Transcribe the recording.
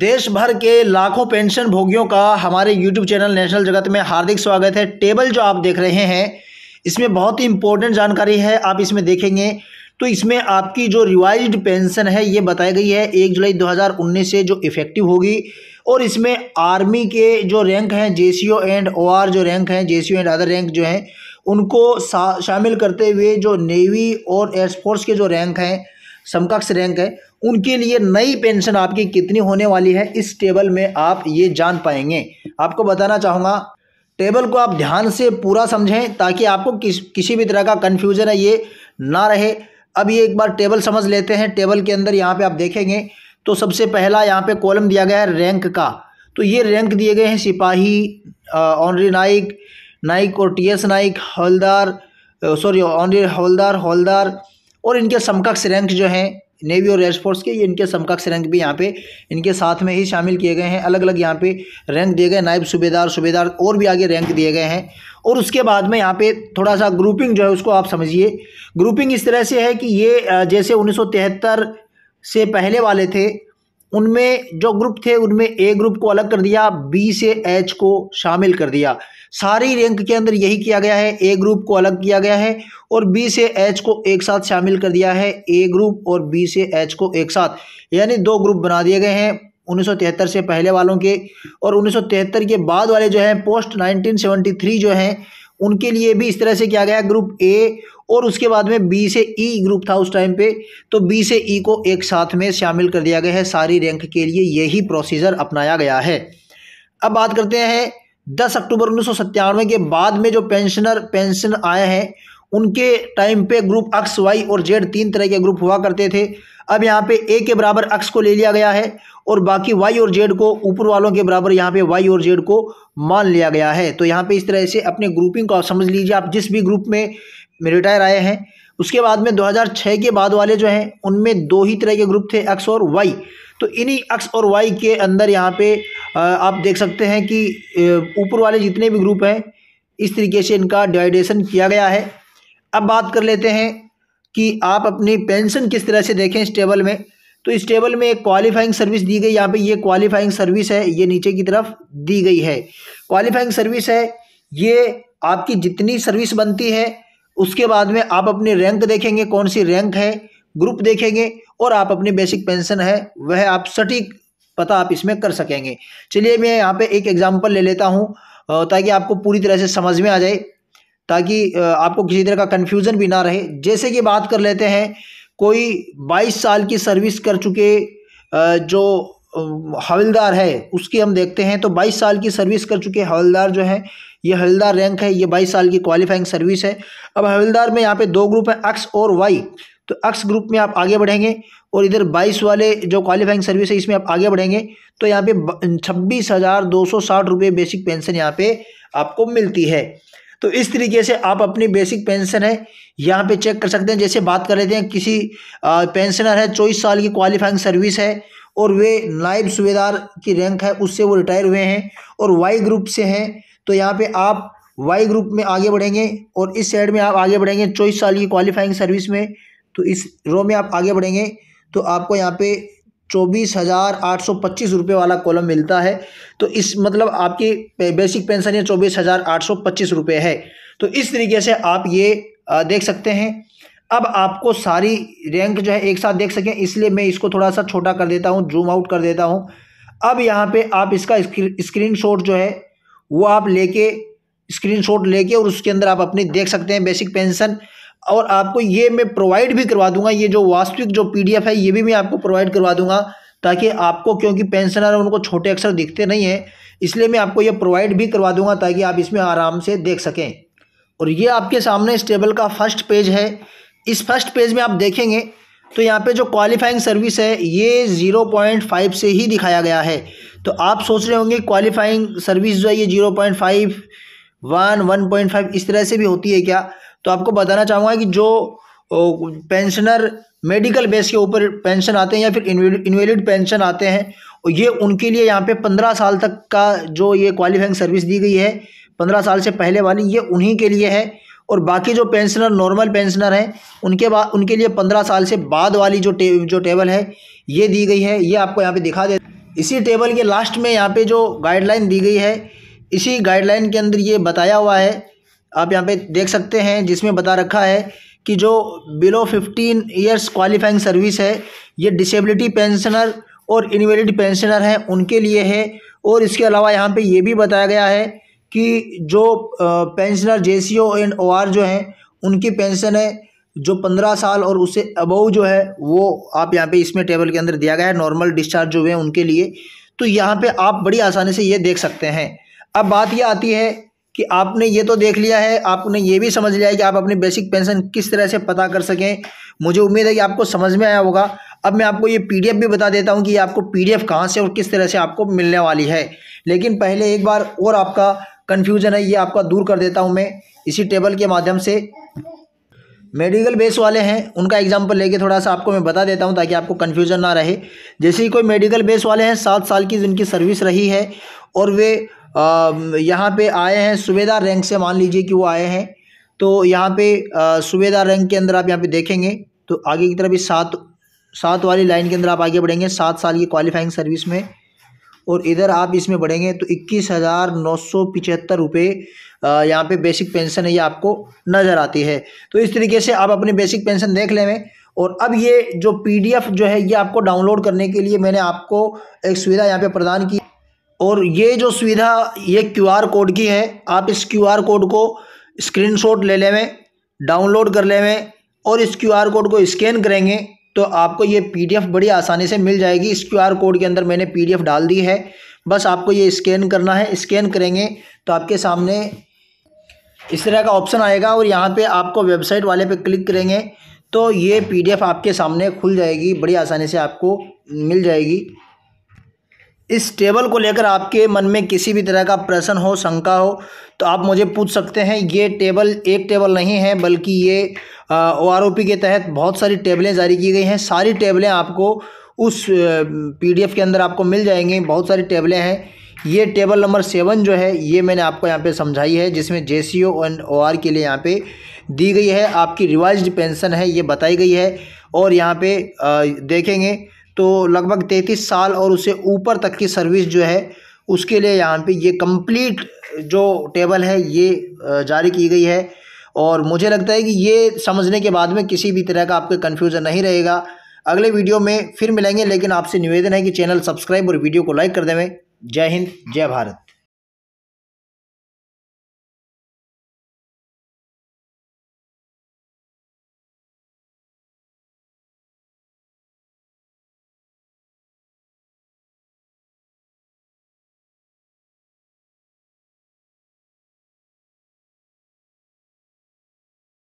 देश भर के लाखों पेंशन भोगियों का हमारे यूट्यूब चैनल नेशनल जगत में हार्दिक स्वागत है टेबल जो आप देख रहे हैं इसमें बहुत ही इंपॉर्टेंट जानकारी है आप इसमें देखेंगे तो इसमें आपकी जो रिवाइज्ड पेंशन है ये बताई गई है एक जुलाई 2019 से जो इफ़ेक्टिव होगी और इसमें आर्मी के जो रैंक हैं जे एंड ओ जो रैंक हैं जे एंड अदर रैंक जो हैं उनको शामिल करते हुए जो नेवी और एयरफोर्स के जो रैंक हैं समकक्ष रैंक है उनके लिए नई पेंशन आपकी कितनी होने वाली है इस टेबल में आप ये जान पाएंगे आपको बताना चाहूँगा टेबल को आप ध्यान से पूरा समझें ताकि आपको किस किसी भी तरह का कन्फ्यूज़न है ये ना रहे अब ये एक बार टेबल समझ लेते हैं टेबल के अंदर यहाँ पे आप देखेंगे तो सबसे पहला यहाँ पे कॉलम दिया गया है रैंक का तो ये रैंक दिए गए हैं सिपाही ऑनरी नाइक नाइक और टी एस नाइक हौलदार सॉरी ऑनरी हौलदार हौलदार और इनके समकक्ष रैंक जो हैं नेवी और एयरफोर्स के ये इनके समकक्ष रैंक भी यहाँ पे इनके साथ में ही शामिल किए गए हैं अलग अलग यहाँ पे रैंक दिए गए नायब सूबेदार सूबेदार और भी आगे रैंक दिए गए हैं और उसके बाद में यहाँ पे थोड़ा सा ग्रुपिंग जो है उसको आप समझिए ग्रुपिंग इस तरह से है कि ये जैसे उन्नीस से पहले वाले थे उनमें जो ग्रुप थे उनमें ए ग्रुप को अलग कर दिया बी से एच को शामिल कर दिया सारी रैंक के अंदर यही किया गया है ए ग्रुप को अलग किया गया है और बी से एच को एक साथ शामिल कर दिया है ए ग्रुप और बी से एच को एक साथ यानी दो ग्रुप बना दिए गए हैं 1973 से पहले वालों के और 1973 के बाद वाले जो हैं पोस्ट 1973 जो हैं उनके लिए भी इस तरह से किया गया ग्रुप ए और उसके बाद में बी से ई e ग्रुप था उस टाइम पे तो बी से ई e को एक साथ में शामिल कर दिया गया है सारी रैंक के लिए यही प्रोसीजर अपनाया गया है अब बात करते हैं दस अक्टूबर उन्नीस के बाद में जो पेंशनर पेंशन आए हैं उनके टाइम पे ग्रुप अक्स वाई और जेड तीन तरह के ग्रुप हुआ करते थे अब यहाँ पे ए के बराबर अक्स को ले लिया गया है और बाकी वाई और जेड को ऊपर वालों के बराबर यहाँ पे वाई और जेड को मान लिया गया है तो यहाँ पे इस तरह से अपने ग्रुपिंग को आप समझ लीजिए आप जिस भी ग्रुप में में रिटायर आए हैं उसके बाद में 2006 के बाद वाले जो हैं उनमें दो ही तरह के ग्रुप थे एक्स और वाई तो इन्हीं एक्स और वाई के अंदर यहाँ पे आप देख सकते हैं कि ऊपर वाले जितने भी ग्रुप हैं इस तरीके से इनका डिवाइडेशन किया गया है अब बात कर लेते हैं कि आप अपनी पेंशन किस तरह से देखें इस टेबल में तो इस टेबल में एक क्वालिफाइंग सर्विस दी गई यहाँ पे ये क्वालिफाइंग सर्विस है ये नीचे की तरफ दी गई है क्वालिफाइंग सर्विस है ये आपकी जितनी सर्विस बनती है उसके बाद में आप अपनी रैंक देखेंगे कौन सी रैंक है ग्रुप देखेंगे और आप अपनी बेसिक पेंशन है वह आप सटीक पता आप इसमें कर सकेंगे चलिए मैं यहाँ पे एक एग्जांपल ले लेता हूँ ताकि आपको पूरी तरह से समझ में आ जाए ताकि आपको किसी तरह का कन्फ्यूज़न भी ना रहे जैसे कि बात कर लेते हैं कोई 22 साल की सर्विस कर चुके जो हवलदार है उसकी हम देखते हैं तो 22 साल की सर्विस कर चुके हवलदार जो है ये हवलदार रैंक है ये 22 साल की क्वालिफाइंग सर्विस है अब हवलदार में यहाँ पे दो ग्रुप है एक्स और वाई तो एक्स ग्रुप में आप आगे बढ़ेंगे और इधर 22 वाले जो क्वालिफाइंग सर्विस है इसमें आप आगे बढ़ेंगे तो यहाँ पे छब्बीस हज़ार दो सौ साठ रुपये बेसिक पेंशन यहाँ पे आपको मिलती है तो इस तरीके से आप अपनी बेसिक पेंशन है यहाँ पे चेक कर सकते हैं जैसे बात कर रहे थे किसी पेंशनर है चौबीस साल की क्वालिफाइंग सर्विस है और वे नायब सूबेदार की रैंक है उससे वो रिटायर हुए हैं और वाई ग्रुप से हैं तो यहाँ पे आप वाई ग्रुप में आगे बढ़ेंगे और इस साइड में आप आगे बढ़ेंगे चौबीस साल की क्वालिफाइंग सर्विस में तो इस रो में आप आगे बढ़ेंगे तो आपको यहाँ पे चौबीस हज़ार आठ सौ पच्चीस रुपये वाला कॉलम मिलता है तो इस मतलब आपकी बेसिक पेंशन ये चौबीस हज़ार आठ सौ पच्चीस रुपये है तो इस तरीके से आप ये देख सकते हैं अब आपको सारी रैंक जो है एक साथ देख सकें इसलिए मैं इसको थोड़ा सा छोटा कर देता हूँ जूम आउट कर देता हूँ अब यहाँ पे आप इसका स्क्रीन शॉट जो है वो आप लेके स्क्रीन शॉट लेके और उसके अंदर आप अपनी देख सकते हैं बेसिक पेंशन और आपको ये मैं प्रोवाइड भी करवा दूंगा ये जो वास्तविक जो पी है ये भी मैं आपको प्रोवाइड करवा दूंगा ताकि आपको क्योंकि पेंशनर उनको छोटे अक्सर दिखते नहीं हैं इसलिए मैं आपको ये प्रोवाइड भी करवा दूंगा ताकि आप इसमें आराम से देख सकें और ये आपके सामने इस टेबल का फर्स्ट पेज है इस फर्स्ट पेज में आप देखेंगे तो यहाँ पे जो क्वालिफाइंग सर्विस है ये ज़ीरो पॉइंट फाइव से ही दिखाया गया है तो आप सोच रहे होंगे क्वालिफाइंग सर्विस जो है ये zero point five one one point five इस तरह से भी होती है क्या तो आपको बताना चाहूँगा कि जो पेंशनर मेडिकल बेस के ऊपर पेंशन आते हैं या फिर इनवेलिड पेंशन आते हैं और ये उनके लिए यहाँ पे पंद्रह साल तक का जो ये क्वालिफाइंग सर्विस दी गई है पंद्रह साल से पहले वाली ये उन्हीं के लिए है और बाकी जो पेंशनर नॉर्मल पेंशनर हैं उनके बाद उनके लिए पंद्रह साल से बाद वाली जो टे, जो टेबल है ये दी गई है ये आपको यहाँ पे दिखा दे इसी टेबल के लास्ट में यहाँ पे जो गाइडलाइन दी गई है इसी गाइडलाइन के अंदर ये बताया हुआ है आप यहाँ पे देख सकते हैं जिसमें बता रखा है कि जो below fifteen years qualifying service है ये डिसेबिलिटी पेंशनर और इनवेलिड पेंशनर हैं उनके लिए है और इसके अलावा यहाँ पर ये भी बताया गया है कि जो pensioner J C O and O R जो हैं उनकी पेंशन है जो पंद्रह साल और उससे अबव जो है वो आप यहाँ पे इसमें टेबल के अंदर दिया गया है नॉर्मल डिस्चार्ज जो हुए हैं उनके लिए तो यहाँ पे आप बड़ी आसानी से ये देख सकते हैं अब बात यह आती है कि आपने ये तो देख लिया है आपने ये भी समझ लिया है कि आप अपनी बेसिक पेंशन किस तरह से पता कर सकें मुझे उम्मीद है कि आपको समझ में आया होगा अब मैं आपको ये पी भी बता देता हूँ कि ये आपको पी कहाँ से और किस तरह से आपको मिलने वाली है लेकिन पहले एक बार और आपका कन्फ्यूजन है ये आपका दूर कर देता हूँ मैं इसी टेबल के माध्यम से मेडिकल बेस वाले हैं उनका एग्जाम्पल लेके थोड़ा सा आपको मैं बता देता हूँ ताकि आपको कन्फ्यूजन ना रहे जैसे ही कोई मेडिकल बेस वाले हैं सात साल की जिनकी सर्विस रही है और वे यहाँ पे आए हैं सुबेदार रैंक से मान लीजिए कि वो आए हैं तो यहाँ पे सुबेदार रैंक के अंदर आप यहाँ पे देखेंगे तो आगे की तरफ इस सात सात वाली लाइन के अंदर आप आगे बढ़ेंगे सात साल की क्वालिफाइंग सर्विस में और इधर आप इसमें बढ़ेंगे तो इक्कीस हज़ार नौ सौ पिचहत्तर रुपये यहाँ पर बेसिक पेंशन ये आपको नज़र आती है तो इस तरीके से आप अपनी बेसिक पेंशन देख लेवें और अब ये जो पी जो है ये आपको डाउनलोड करने के लिए मैंने आपको एक सुविधा यहाँ पर प्रदान की और ये जो सुविधा ये क्यू कोड की है आप इस क्यू कोड को स्क्रीनशॉट ले लेवें डाउनलोड कर लेवें और इस क्यूआर कोड को स्कैन करेंगे तो आपको ये पीडीएफ बड़ी आसानी से मिल जाएगी इस क्यूआर कोड के अंदर मैंने पीडीएफ डाल दी है बस आपको ये स्कैन करना है स्कैन करेंगे तो आपके सामने इस तरह का ऑप्शन आएगा और यहाँ पे आपको वेबसाइट वाले पे क्लिक करेंगे तो ये पीडीएफ आपके सामने खुल जाएगी बड़ी आसानी से आपको मिल जाएगी इस टेबल को लेकर आपके मन में किसी भी तरह का प्रश्न हो शंका हो तो आप मुझे पूछ सकते हैं ये टेबल एक टेबल नहीं है बल्कि ये ओ आर ओ पी के तहत बहुत सारी टेबलें जारी की गई हैं सारी टेबलें आपको उस पीडीएफ के अंदर आपको मिल जाएंगी बहुत सारी टेबलें हैं ये टेबल नंबर सेवन जो है ये मैंने आपको यहाँ पे समझाई है जिसमें जे C O and O are के लिए यहाँ पे दी गई है आपकी रिवाइज पेंशन है ये बताई गई है और यहाँ पे देखेंगे तो लगभग तैंतीस साल और उससे ऊपर तक की सर्विस जो है उसके लिए यहाँ पे ये कंप्लीट जो टेबल है ये जारी की गई है और मुझे लगता है कि ये समझने के बाद में किसी भी तरह का आपके कन्फ्यूज़न नहीं रहेगा अगले वीडियो में फिर मिलेंगे लेकिन आपसे निवेदन है कि चैनल सब्सक्राइब और वीडियो को लाइक कर देवें जय हिंद जय भारत